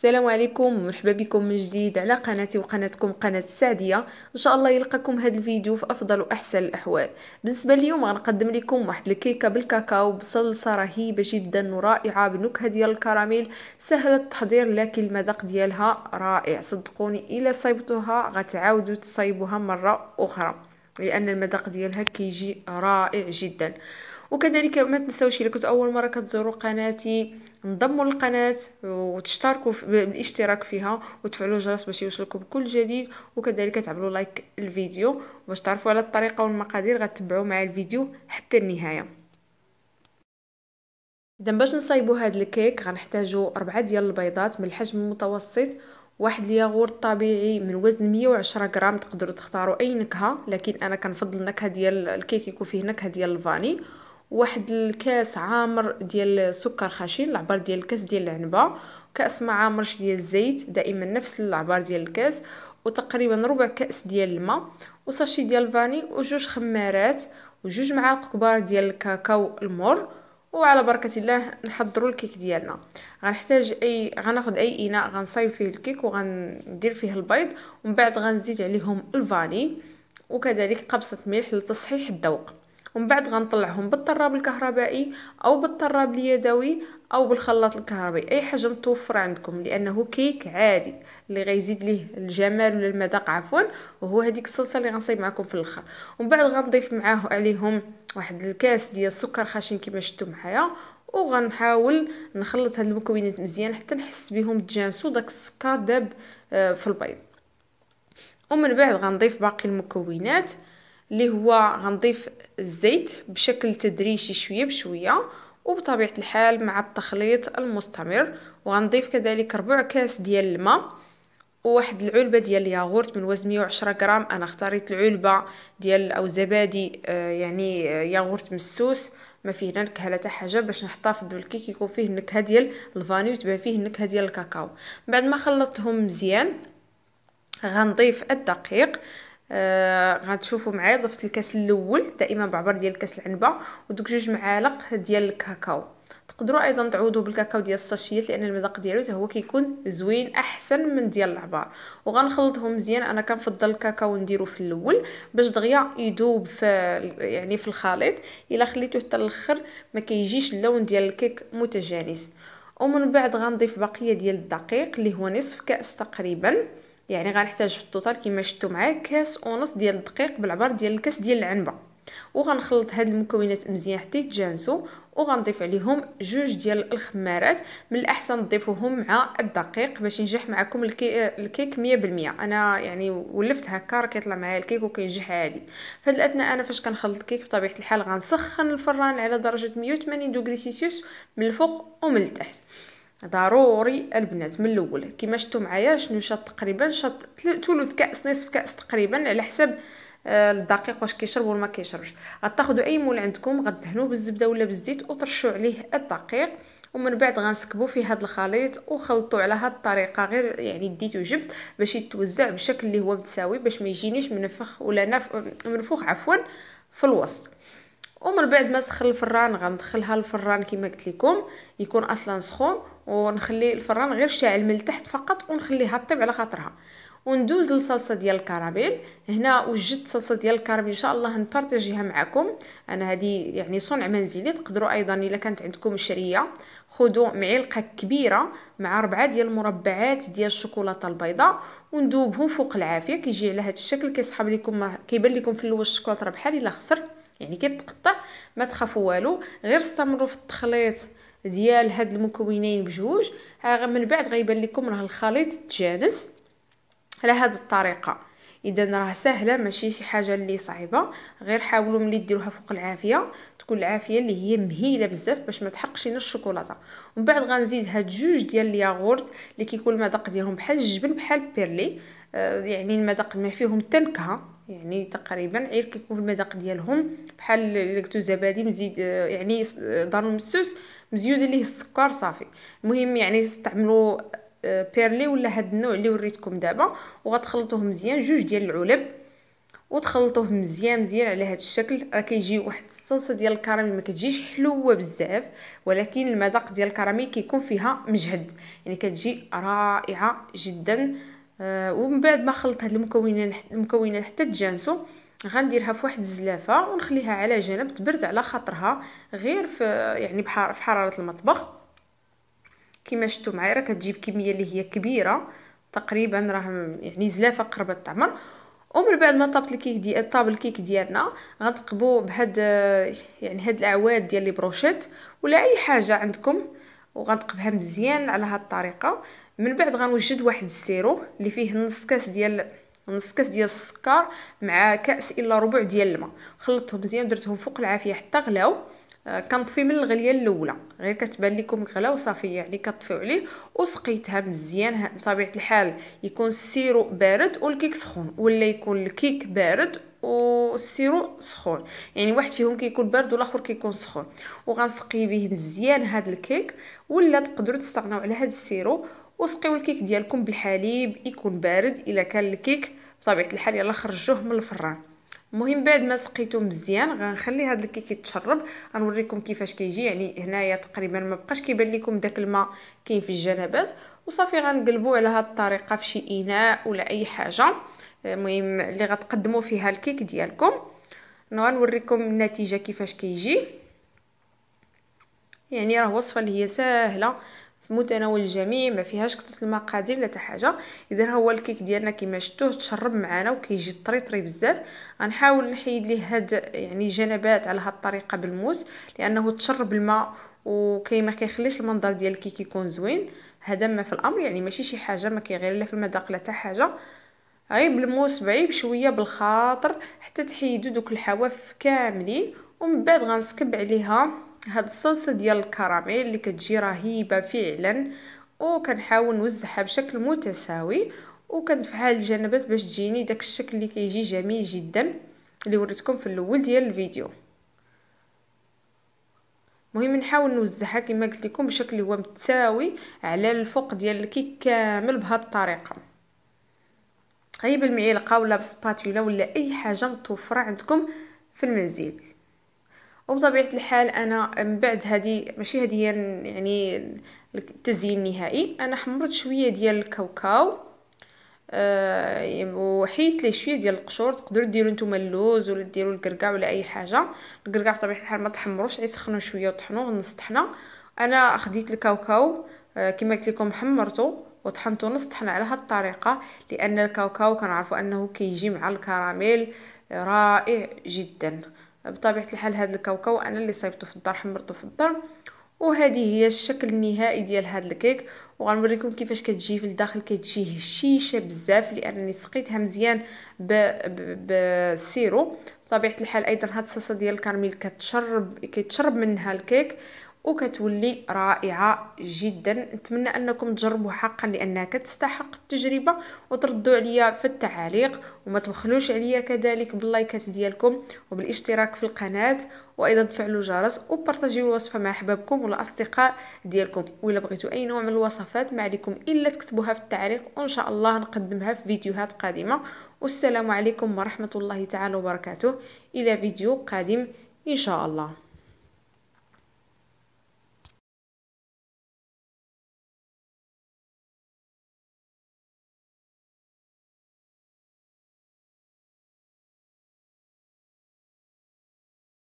السلام عليكم مرحبا بكم من جديد على قناتي وقناتكم قناة السعدية ان شاء الله يلقاكم هذا الفيديو في افضل واحسن الاحوال بالنسبة اليوم غنقدم لكم واحد الكيكة بالكاكاو بصلصة رهيبة جدا ورائعة بنكهة ديال الكراميل سهلة التحضير لكن المذاق ديالها رائع صدقوني الا صيبتوها غتعاودوا تصايبوها مرة اخرى لان المذاق ديالها كيجي رائع جدا وكذلك ما تنساوش الا كنت اول مره كتزوروا قناتي انضموا للقناه وتشتركوا بالاشتراك فيها وتفعلوا الجرس باش يوصلكم كل جديد وكذلك تعملوا لايك الفيديو باش تعرفوا على الطريقه والمقادير غتبعوا مع الفيديو حتى النهايه اذا باش نصايبوا هاد الكيك غنحتاجوا أربعة ديال البيضات من الحجم المتوسط واحد الياغورت طبيعي من وزن 110 غرام تقدروا تختاروا اي نكهه لكن انا كنفضل النكهه ديال الكيك يكون فيه نكهه ديال الفاني واحد الكاس عامر ديال السكر خشن العبار ديال الكاس ديال العنبه كاس ما عامرش ديال الزيت دائما نفس العبار ديال الكاس وتقريبا ربع كاس ديال الماء وساشي ديال الفاني وجوج خمارات وجوج معالق كبار ديال الكاكاو المر وعلى بركه الله نحضروا الكيك ديالنا غنحتاج اي غناخذ اي اناء غنصايب فيه الكيك وغندير فيه البيض ومن بعد غنزيد عليهم الفاني وكذلك قبصه ملح لتصحيح الذوق ومن بعد غنطلعهم بالطراب الكهربائي او بالطراب اليدوي او بالخلاط الكهربائي اي حاجه متوفره عندكم لانه كيك عادي اللي غيزيد ليه الجمال ولا المذاق عفوا وهو هذيك الصلصه اللي غنصايب معكم في الاخر ومن بعد غنضيف معاه عليهم واحد الكاس ديال السكر خشن كما شفتوا معايا وغنحاول نخلط هاد المكونات مزيان حتى نحس بهم تجانسوا داك السكر داب آه، في البيض ومن بعد غنضيف باقي المكونات اللي هو غنضيف الزيت بشكل تدريجي شويه بشويه وبطبيعه الحال مع التخليط المستمر وغنضيف كذلك ربع كاس ديال الماء وواحد العلبه ديال الياغورت من وزن 110 غرام انا اختاريت العلبه ديال او زبادي آه، يعني آه، ياغورت مسوس ما فيه لا نكهه لا حاجه باش نحتفظ بالكيك يكون فيه النكهه ديال الفاني وتبان فيه النكهه ديال الكاكاو بعد ما خلطتهم مزيان غنضيف الدقيق آه غتشوفوا معايا ضفت الكاس الاول دائما بعبر ديال كاس العنبه ودوك جوج معالق ديال الكاكاو تقدروا ايضا تعوضوا بالكاكاو ديال الساشيات لان المذاق ديالو هو كيكون زوين احسن من ديال العبار وغنخلطهم مزيان انا كنفضل الكاكاو نديرو في الاول باش دغيا يذوب في يعني في الخليط الا خليتوه حتى الاخر ما كيجيش اللون ديال الكيك متجانس ومن بعد غنضيف بقيه ديال الدقيق اللي هو نصف كاس تقريبا يعني غنحتاج في التوتال كما شفتوا معايا كاس ونص ديال الدقيق بالعبار ديال الكاس ديال العنبه وغنخلط هاد المكونات مزيان حتى يتجانسوا وغنضيف عليهم جوج ديال الخمارات من الاحسن تضيفوهم مع الدقيق باش ينجح معكم الكيك 100% انا يعني ولفت هكا راه كيطلع معايا الكيك وكينجح عادي فهاد الاثناء انا فاش كنخلط الكيك بطبيعه الحال غنسخن الفران على درجه 180 دوغري سيسيوس من الفوق ومن التحت ضروري البنات من الاول كما شفتوا معايا شنو شط تقريبا شط ثلث كاس نصف كاس تقريبا على حسب آه، الدقيق واش كيشرب ولا ما كيشربش غتاخذوا اي مول عندكم غدهنوه بالزبده ولا بالزيت وترشوا عليه الدقيق ومن بعد غنسكبوا في هذا الخليط وخلطوا على هذه الطريقه غير يعني ديت وجبت باش يتوزع بشكل اللي هو متساوي باش ما يجينيش منفخ ولا نف... منفوخ عفوا في الوسط ومن بعد ما سخن الفران غندخلها الفران كما قلت لكم يكون اصلا سخون ونخلي الفران غير شاعل من التحت فقط ونخليها طيب على خاطرها وندوز للصلصه ديال الكراميل هنا وجدت صلصه ديال الكراميل ان شاء الله نبارطاجيها معكم انا هذه يعني صنع منزلي تقدروا ايضا الا كانت عندكم شريه خذوا معلقه كبيره مع ربعه ديال المربعات ديال الشوكولاته البيضاء وندوبهم فوق العافيه كيجي على هذا الشكل كيسحب لكم كيبان لكم في الاول الشوكولاته بحال الا خسر يعني كيتقطع ما تخافوا والو غير استمروا في التخليط ديال هاد المكونين بجوج من بعد غيبان لكم راه الخليط تجانس على هاد الطريقه اذا راه سهله ماشي شي حاجه اللي صعيبه غير حاولوا ملي ديروها فوق العافيه تكون العافيه اللي هي مهيله بزاف باش ما تحرقش لنا الشوكولاته ومن بعد غنزيد هاد جوج ديال الياغورت اللي كيكون المذاق ديالهم بحال الجبن بحال بيرلي آه يعني المذاق ما فيهم التنكهه يعني تقريبا غير كيكون المذاق ديالهم بحال لكتو زبادي مزيد يعني دار المسوس مزيود ليه السكر صافي المهم يعني استعملوا آه، بيرلي ولا هاد النوع اللي وريتكم دابا وغتخلطوه مزيان جوج ديال العلب وتخلطوه مزيان مزيان على هذا الشكل راه كيجي واحد الصلصه ديال الكراميل ما كتجيش حلوه بزاف ولكن المذاق ديال الكراميل كيكون فيها مجهد يعني كتجي رائعه جدا آه آه، ومن بعد ما خلط هاد المكونات المكونات حتى تجانسوا غنديرها في واحد الزلافه ونخليها على جنب تبرد على خاطرها غير في يعني في حراره المطبخ كما شفتوا معايا راه كتجيب كميه اللي هي كبيره تقريبا راه يعني زلافه قربت تعمر ومن بعد ما طابت الكيك دي طاب الكيك ديالنا غنتقبو بهاد يعني هاد الاعواد ديال لي بروشيت ولا اي حاجه عندكم وغنقبها مزيان على هاد الطريقه من بعد غنوجد واحد السيرو اللي فيه نص كاس ديال نص كاس ديال السكر مع كاس الا ربع ديال الماء خلطتهم مزيان درتهم فوق العافيه حتى غلاو آه، كنطفي من الغليه الاولى غير كتبان لكم غلا وصافي يعني كطفيو عليه وسقيتها مزيان بطبيعه الحال يكون السيرو بارد والكيك سخون ولا يكون الكيك بارد والسيرو سخون يعني واحد فيهم كيكون بارد والاخر كيكون سخون وغنسقي به مزيان هاد الكيك ولا تقدروا تستغناو على هاد السيرو وسقيو الكيك ديالكم بالحليب يكون بارد الا كان الكيك بطبيعه الحال يلا خرجوه من الفران مهم بعد ما سقيتو مزيان غنخلي هذا الكيك يتشرب غنوريكم كيفاش كيجي يعني هنايا تقريبا ما بقاش كيبان لكم داك الماء كاين في الجنبات وصافي غنقلبو على هذه الطريقه في شي اناء ولا اي حاجه المهم اللي غتقدموا فيها الكيك ديالكم نوريكم النتيجه كيفاش كيجي يعني راه وصفه اللي هي سهله في متناول الجميع ما فيهاش كثره المقادير لا حاجه اذا هو الكيك ديالنا كما شفتوه تشرب معنا وكيجي طري طري بزاف غنحاول نحيد ليه هاد يعني جنبات على هاد الطريقه بالموس لانه تشرب الماء وكيما كيخليش المنظر ديال الكيك يكون زوين هذا ما في الامر يعني ماشي شي حاجه ما كيغير لا في المذاق لا حتى حاجه غير بالموس بعيب شويه بالخاطر حتى تحيدوا دوك الحواف كاملين ومن بعد غنسكب عليها هاد الصلصه ديال الكراميل اللي كتجي رهيبه فعلا وكنحاول نوزعها بشكل متساوي وكندفعها للجنبات باش تجيني داك الشكل اللي كيجي جميل جدا اللي وريتكم في الاول ديال الفيديو مهم نحاول نوزعها كما قلت لكم بشكل هو متساوي على الفوق ديال الكيك كامل بهاد الطريقه هي المعلقه ولا بسباتولا ولا اي حاجه متوفره عندكم في المنزل وبطبيعه الحال انا من بعد هذه ماشي هذه هي يعني التزيين النهائي انا حمرت شويه ديال الكاوكاو أه وحيت ليه شويه ديال القشور تقدروا ديروا نتوما اللوز ولا ديروا الكركاع ولا اي حاجه الكركاع بطبيعه الحال ما تحمروش غير سخنوا شويه وطحنوه نص طحنه انا خديت الكاوكاو أه كما قلت لكم حمرته نص طحن على هذه الطريقه لان الكاوكاو كنعرفوا انه كيجي مع الكراميل رائع جدا بطبيعه الحال هذا الكاوكاو انا اللي صايبته في الدار حمرته في الدار وهذه هي الشكل النهائي ديال هذا الكيك وغنوريكم كيفاش كتجي في الداخل كتجي هشيشه بزاف لانني سقيتها مزيان بالسيرو بطبيعه الحال ايضا هاد الصلصه ديال الكراميل كتشرب كيتشرب منها الكيك وكتولي رائعه جدا نتمنى انكم تجربوا حقا لانها كتستحق التجربه وتردوا عليا في التعاليق وما تبخلوش عليا كذلك باللايكات ديالكم وبالاشتراك في القناه وايضا تفعلوا الجرس وبارطاجيو الوصفه مع احبابكم والاصدقاء ديالكم وإلا بغيتوا اي نوع من الوصفات ما عليكم الا تكتبوها في التعليق وان شاء الله نقدمها في فيديوهات قادمه والسلام عليكم ورحمه الله تعالى وبركاته الى فيديو قادم ان شاء الله